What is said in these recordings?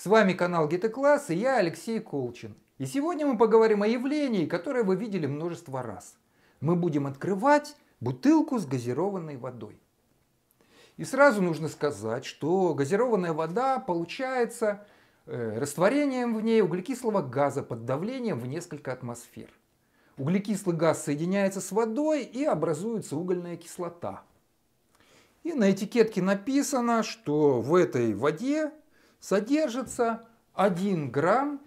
С вами канал Гетекласс и я Алексей Колчин. И сегодня мы поговорим о явлении, которое вы видели множество раз. Мы будем открывать бутылку с газированной водой. И сразу нужно сказать, что газированная вода получается э, растворением в ней углекислого газа под давлением в несколько атмосфер. Углекислый газ соединяется с водой и образуется угольная кислота. И на этикетке написано, что в этой воде содержится 1 грамм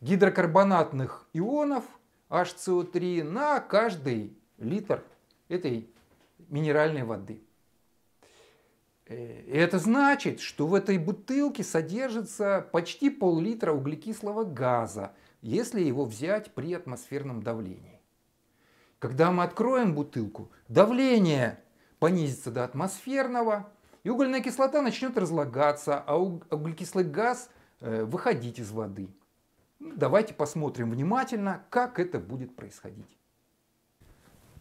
гидрокарбонатных ионов HCO3 на каждый литр этой минеральной воды. И э, Это значит, что в этой бутылке содержится почти пол-литра углекислого газа, если его взять при атмосферном давлении. Когда мы откроем бутылку, давление понизится до атмосферного, и угольная кислота начнет разлагаться, а углекислый газ э, выходить из воды. Ну, давайте посмотрим внимательно, как это будет происходить.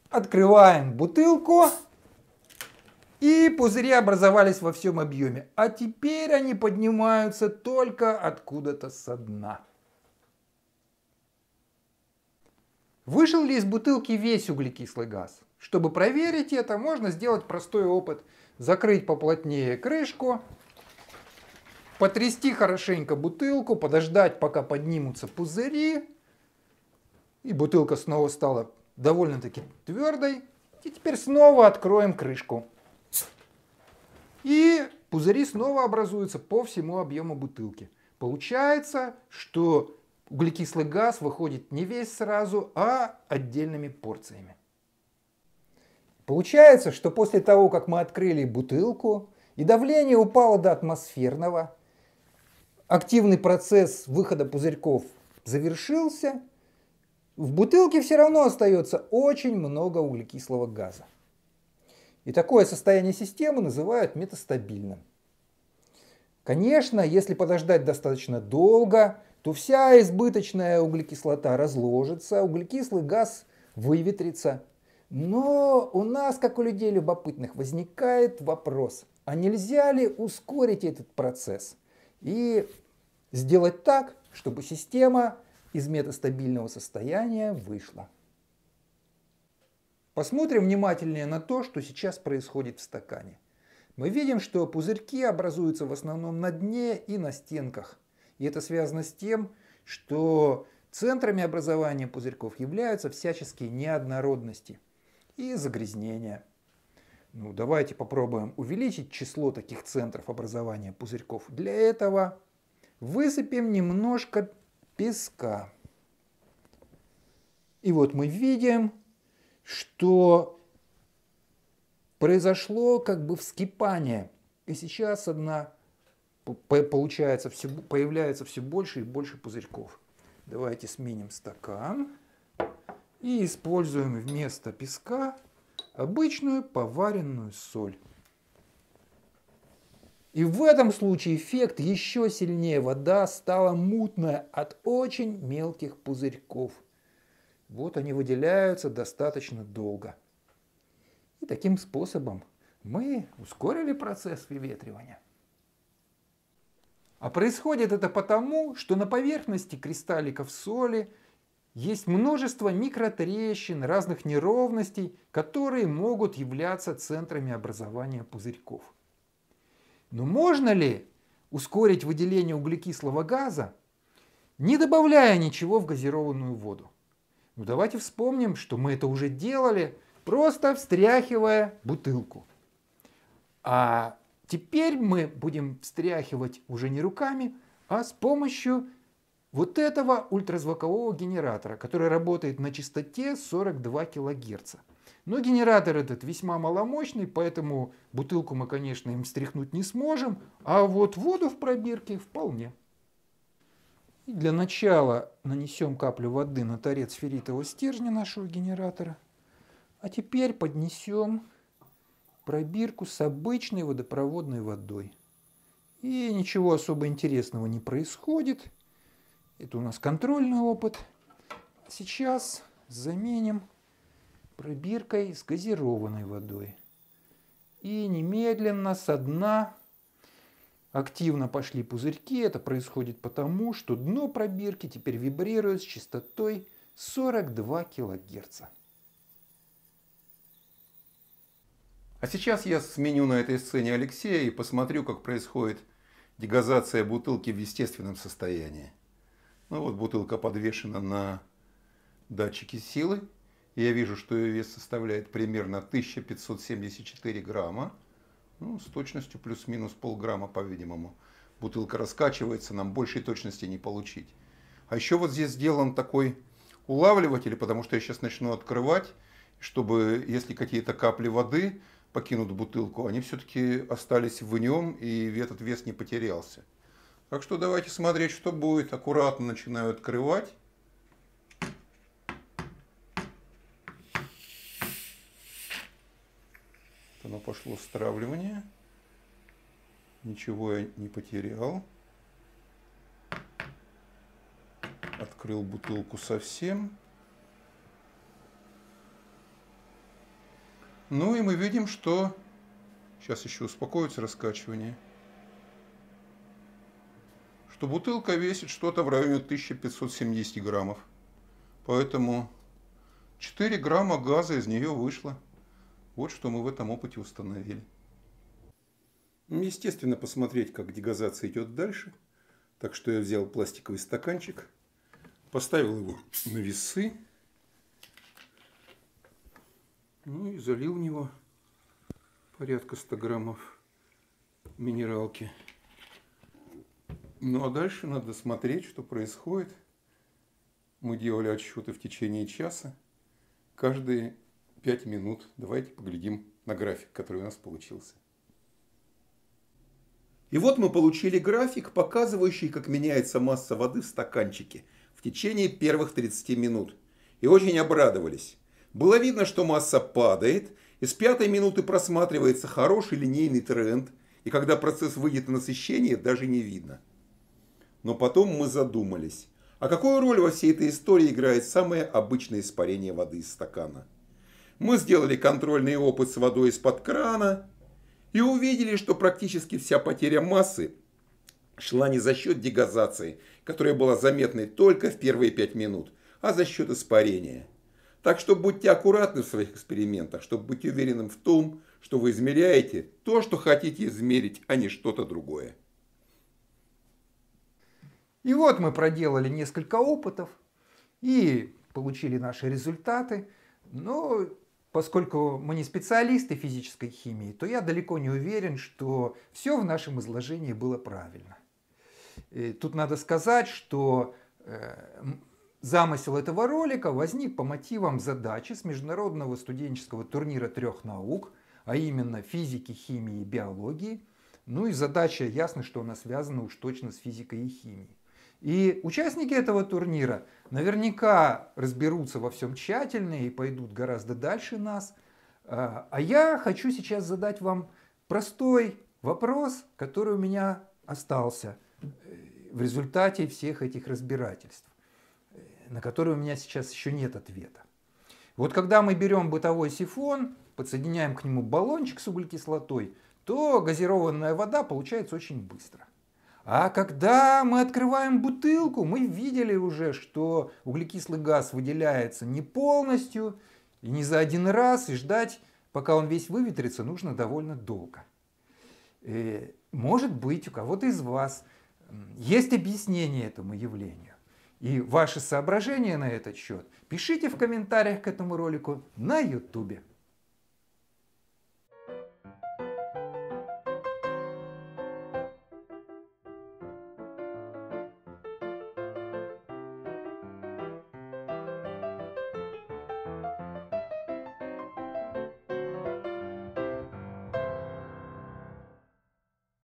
Открываем бутылку. И пузыри образовались во всем объеме. А теперь они поднимаются только откуда-то со дна. Вышел ли из бутылки весь углекислый газ? Чтобы проверить это, можно сделать простой опыт. Закрыть поплотнее крышку, потрясти хорошенько бутылку, подождать, пока поднимутся пузыри. И бутылка снова стала довольно-таки твердой. И теперь снова откроем крышку. И пузыри снова образуются по всему объему бутылки. Получается, что углекислый газ выходит не весь сразу, а отдельными порциями. Получается, что после того, как мы открыли бутылку, и давление упало до атмосферного, активный процесс выхода пузырьков завершился, в бутылке все равно остается очень много углекислого газа. И такое состояние системы называют метастабильным. Конечно, если подождать достаточно долго, то вся избыточная углекислота разложится, углекислый газ выветрится, но у нас, как у людей любопытных, возникает вопрос, а нельзя ли ускорить этот процесс и сделать так, чтобы система из метастабильного состояния вышла? Посмотрим внимательнее на то, что сейчас происходит в стакане. Мы видим, что пузырьки образуются в основном на дне и на стенках. И это связано с тем, что центрами образования пузырьков являются всяческие неоднородности – и загрязнения. Ну, давайте попробуем увеличить число таких центров образования пузырьков. Для этого высыпем немножко песка. И вот мы видим, что произошло как бы вскипание. И сейчас одна получается все, появляется все больше и больше пузырьков. Давайте сменим стакан и используем вместо песка обычную поваренную соль. И в этом случае эффект еще сильнее. Вода стала мутная от очень мелких пузырьков. Вот они выделяются достаточно долго. И таким способом мы ускорили процесс выветривания. А происходит это потому, что на поверхности кристалликов соли – есть множество микротрещин, разных неровностей, которые могут являться центрами образования пузырьков. Но можно ли ускорить выделение углекислого газа, не добавляя ничего в газированную воду? Ну давайте вспомним, что мы это уже делали, просто встряхивая бутылку. А теперь мы будем встряхивать уже не руками, а с помощью вот этого ультразвукового генератора, который работает на частоте 42 кГц. Но генератор этот весьма маломощный, поэтому бутылку мы, конечно, им стряхнуть не сможем, а вот воду в пробирке вполне. И для начала нанесем каплю воды на торец ферритового стержня нашего генератора. А теперь поднесем пробирку с обычной водопроводной водой. И ничего особо интересного не происходит. Это у нас контрольный опыт. Сейчас заменим пробиркой с газированной водой. И немедленно со дна активно пошли пузырьки. Это происходит потому, что дно пробирки теперь вибрирует с частотой 42 кГц. А сейчас я сменю на этой сцене Алексея и посмотрю, как происходит дегазация бутылки в естественном состоянии. Ну вот бутылка подвешена на датчике силы. Я вижу, что ее вес составляет примерно 1574 грамма. Ну, с точностью плюс-минус полграмма, по-видимому. Бутылка раскачивается, нам большей точности не получить. А еще вот здесь сделан такой улавливатель, потому что я сейчас начну открывать, чтобы если какие-то капли воды покинут бутылку, они все-таки остались в нем и этот вес не потерялся. Так что давайте смотреть, что будет. Аккуратно начинаю открывать. Оно пошло стравливание. Ничего я не потерял. Открыл бутылку совсем. Ну и мы видим, что... Сейчас еще успокоится раскачивание что бутылка весит что-то в районе 1570 граммов. Поэтому 4 грамма газа из нее вышло. Вот что мы в этом опыте установили. Естественно, посмотреть, как дегазация идет дальше. Так что я взял пластиковый стаканчик, поставил его на весы. Ну и залил в него порядка 100 граммов минералки. Ну а дальше надо смотреть, что происходит. Мы делали отсчеты в течение часа. Каждые пять минут давайте поглядим на график, который у нас получился. И вот мы получили график, показывающий, как меняется масса воды в стаканчике в течение первых 30 минут. И очень обрадовались. Было видно, что масса падает, и с пятой минуты просматривается хороший линейный тренд, и когда процесс выйдет на насыщение, даже не видно. Но потом мы задумались, а какую роль во всей этой истории играет самое обычное испарение воды из стакана? Мы сделали контрольный опыт с водой из-под крана и увидели, что практически вся потеря массы шла не за счет дегазации, которая была заметной только в первые пять минут, а за счет испарения. Так что будьте аккуратны в своих экспериментах, чтобы быть уверенным в том, что вы измеряете то, что хотите измерить, а не что-то другое. И вот мы проделали несколько опытов и получили наши результаты. Но поскольку мы не специалисты физической химии, то я далеко не уверен, что все в нашем изложении было правильно. И тут надо сказать, что э, замысел этого ролика возник по мотивам задачи с международного студенческого турнира трех наук, а именно физики, химии и биологии. Ну и задача, ясно, что она связана уж точно с физикой и химией. И участники этого турнира наверняка разберутся во всем тщательно и пойдут гораздо дальше нас. А, а я хочу сейчас задать вам простой вопрос, который у меня остался э, в результате всех этих разбирательств, э, на который у меня сейчас еще нет ответа. Вот когда мы берем бытовой сифон, подсоединяем к нему баллончик с углекислотой, то газированная вода получается очень быстро. А когда мы открываем бутылку, мы видели уже, что углекислый газ выделяется не полностью и не за один раз, и ждать, пока он весь выветрится, нужно довольно долго. Э, может быть, у кого-то из вас есть объяснение этому явлению. И ваши соображения на этот счет пишите в комментариях к этому ролику на YouTube.